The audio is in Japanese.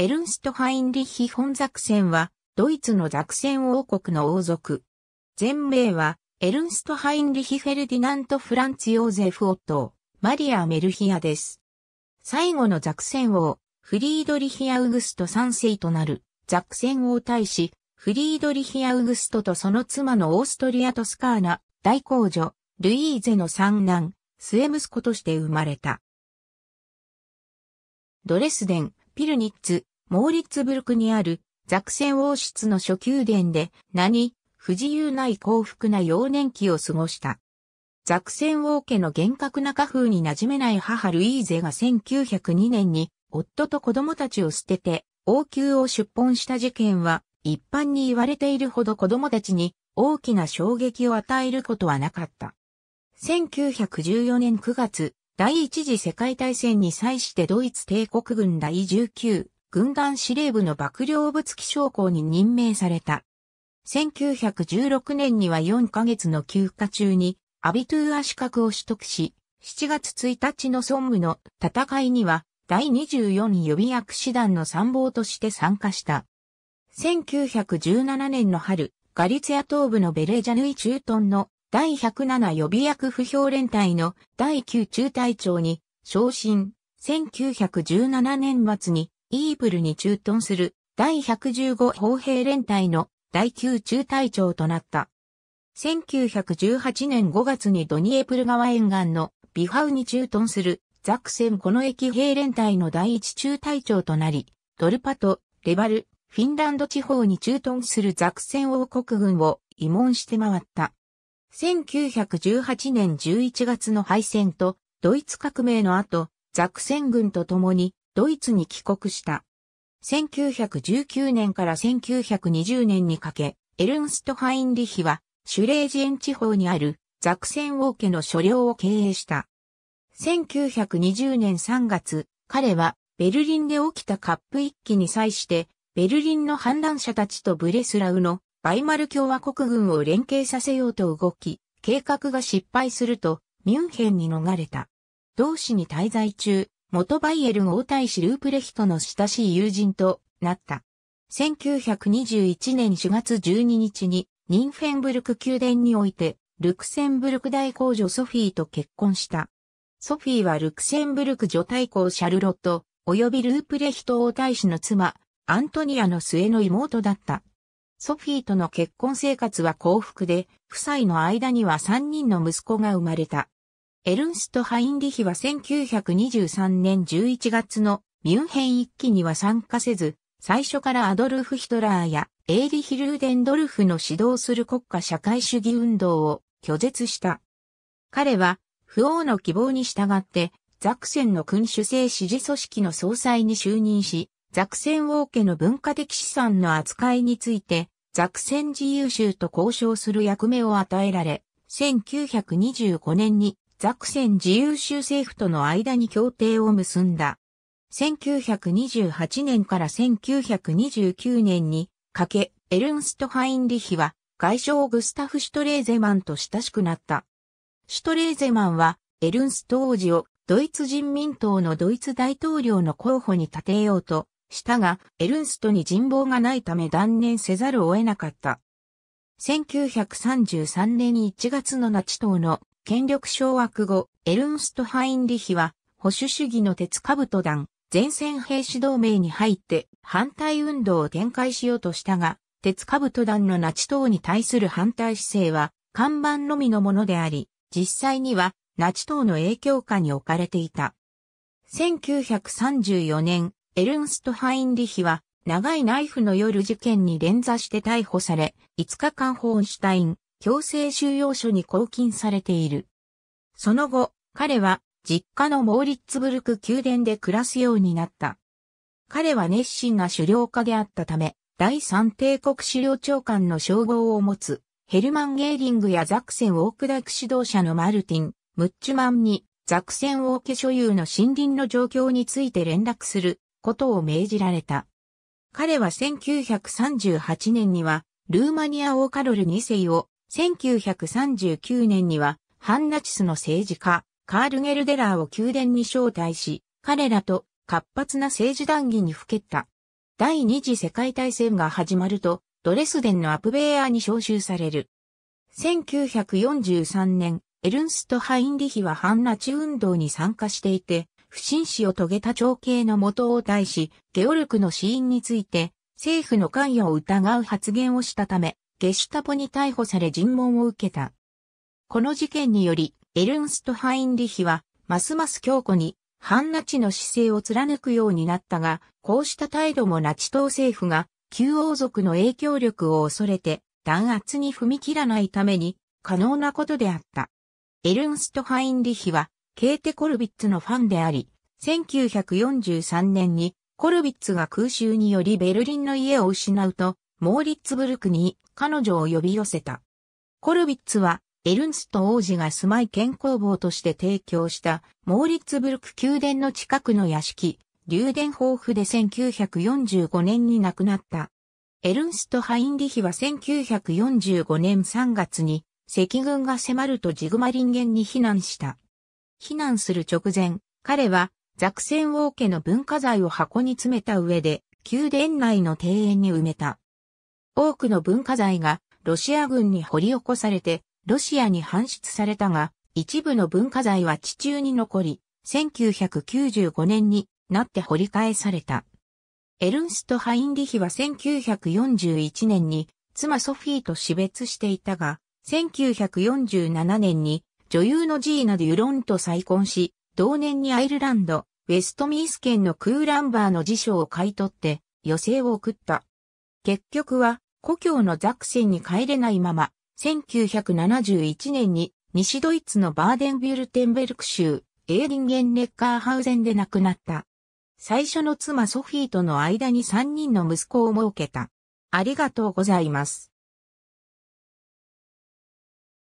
エルンスト・ハインリヒ・本ザクセンは、ドイツのザクセン王国の王族。全名は、エルンスト・ハインリヒ・フェルディナント・フランツ・ヨーゼフ・オットー、マリア・メルヒアです。最後のザクセン王、フリードリヒ・アウグスト3世となる、ザクセン王大使、フリードリヒ・アウグストとその妻のオーストリア・トスカーナ、大公女、ルイーゼの三男、末息子として生まれた。ドレスデン、ピルニッツ、モーリッツブルクにあるザクセン王室の初宮殿で何不自由ない幸福な幼年期を過ごした。ザクセン王家の厳格な家風に馴染めない母ルイーゼが1902年に夫と子供たちを捨てて王宮を出奔した事件は一般に言われているほど子供たちに大きな衝撃を与えることはなかった。1914年9月、第一次世界大戦に際してドイツ帝国軍第19軍団司令部の幕僚物記将校に任命された。1916年には4ヶ月の休暇中にアビトゥーア資格を取得し、7月1日の孫武の戦いには第24予備役師団の参謀として参加した。1917年の春、ガリツヤ東部のベレジャヌイ中屯の第107予備役不評連隊の第9中隊長に昇進。1917年末にイープルに駐屯する第115砲兵連隊の第9中隊長となった。1918年5月にドニエプル川沿岸のビハウに駐屯するザクセンこの駅兵連隊の第1中隊長となり、ドルパとレバル、フィンランド地方に駐屯するザクセン王国軍を慰問して回った。1918年11月の敗戦とドイツ革命の後、ザクセン軍と共にドイツに帰国した。1919年から1920年にかけ、エルンスト・ハインリヒは、シュレージエン地方にあるザクセン王家の所領を経営した。1920年3月、彼はベルリンで起きたカップ一揆に際して、ベルリンの反乱者たちとブレスラウのバイマル共和国軍を連携させようと動き、計画が失敗するとミュンヘンに逃れた。同市に滞在中、元バイエルン王太子ループレヒトの親しい友人となった。1921年4月12日にニンフェンブルク宮殿においてルクセンブルク大公女ソフィーと結婚した。ソフィーはルクセンブルク女大公シャルロット及びループレヒト王太子の妻アントニアの末の妹だった。ソフィーとの結婚生活は幸福で、夫妻の間には3人の息子が生まれた。エルンスト・ハインリヒは1923年11月のミュンヘン一期には参加せず、最初からアドルフ・ヒトラーやエーリヒ・ルーデンドルフの指導する国家社会主義運動を拒絶した。彼は、不王の希望に従って、ザクセンの君主制支持組織の総裁に就任し、ザクセン王家の文化的資産の扱いについて、ザクセン自由州と交渉する役目を与えられ、1925年にザクセン自由州政府との間に協定を結んだ。1928年から1929年にかけ、エルンスト・ハインリヒは外相グスタフ・シュトレーゼマンと親しくなった。シュトレーゼマンはエルンスト王子をドイツ人民党のドイツ大統領の候補に立てようとしたが、エルンストに人望がないため断念せざるを得なかった。1933年1月のナチ党の権力掌握後、エルンスト・ハインリヒは、保守主義の鉄兜団、前線兵士同盟に入って反対運動を展開しようとしたが、鉄兜団のナチ党に対する反対姿勢は看板のみのものであり、実際にはナチ党の影響下に置かれていた。1934年、エルンスト・ハインリヒは長いナイフの夜事件に連座して逮捕され、5日間ホーンシュタイン、強制収容所に拘禁されている。その後、彼は実家のモーリッツブルク宮殿で暮らすようになった。彼は熱心な狩猟家であったため、第三帝国狩猟長官の称号を持つ、ヘルマン・ゲーリングやザクセン・オークダック指導者のマルティン、ムッチュマンに、ザクセン・オーケ所有の森林の状況について連絡することを命じられた。彼は1938年には、ルーマニアオーカロル2世を、1939年には、ハンナチスの政治家、カール・ゲルデラーを宮殿に招待し、彼らと活発な政治談義にふけった。第二次世界大戦が始まると、ドレスデンのアプベーアに召集される。1943年、エルンスト・ハインリヒは反ナチ運動に参加していて、不審死を遂げた長兄の元を対し、ゲオルクの死因について、政府の関与を疑う発言をしたため、ゲシュタポに逮捕され尋問を受けた。この事件により、エルンスト・ハインリヒは、ますます強固に、反ナチの姿勢を貫くようになったが、こうした態度もナチ党政府が、旧王族の影響力を恐れて、弾圧に踏み切らないために、可能なことであった。エルンスト・ハインリヒは、ケーテ・コルビッツのファンであり、1943年に、コルビッツが空襲によりベルリンの家を失うと、モーリッツブルクに彼女を呼び寄せた。コルビッツはエルンスト王子が住まい健康房として提供したモーリッツブルク宮殿の近くの屋敷、竜殿豊富で1945年に亡くなった。エルンスト・ハインリヒは1945年3月に赤軍が迫るとジグマリンンに避難した。避難する直前、彼はザクセン王家の文化財を箱に詰めた上で宮殿内の庭園に埋めた。多くの文化財がロシア軍に掘り起こされてロシアに搬出されたが、一部の文化財は地中に残り、1995年になって掘り返された。エルンスト・ハインリヒは1941年に妻ソフィーと死別していたが、1947年に女優のジーナ・デュロンと再婚し、同年にアイルランド、ウェストミース県のクーランバーの辞書を買い取って余生を送った。結局は故郷のザクセンに帰れないまま1971年に西ドイツのバーデンビュルテンベルク州エーリンゲンネッカーハウゼンで亡くなった。最初の妻ソフィーとの間に3人の息子を設けた。ありがとうございます。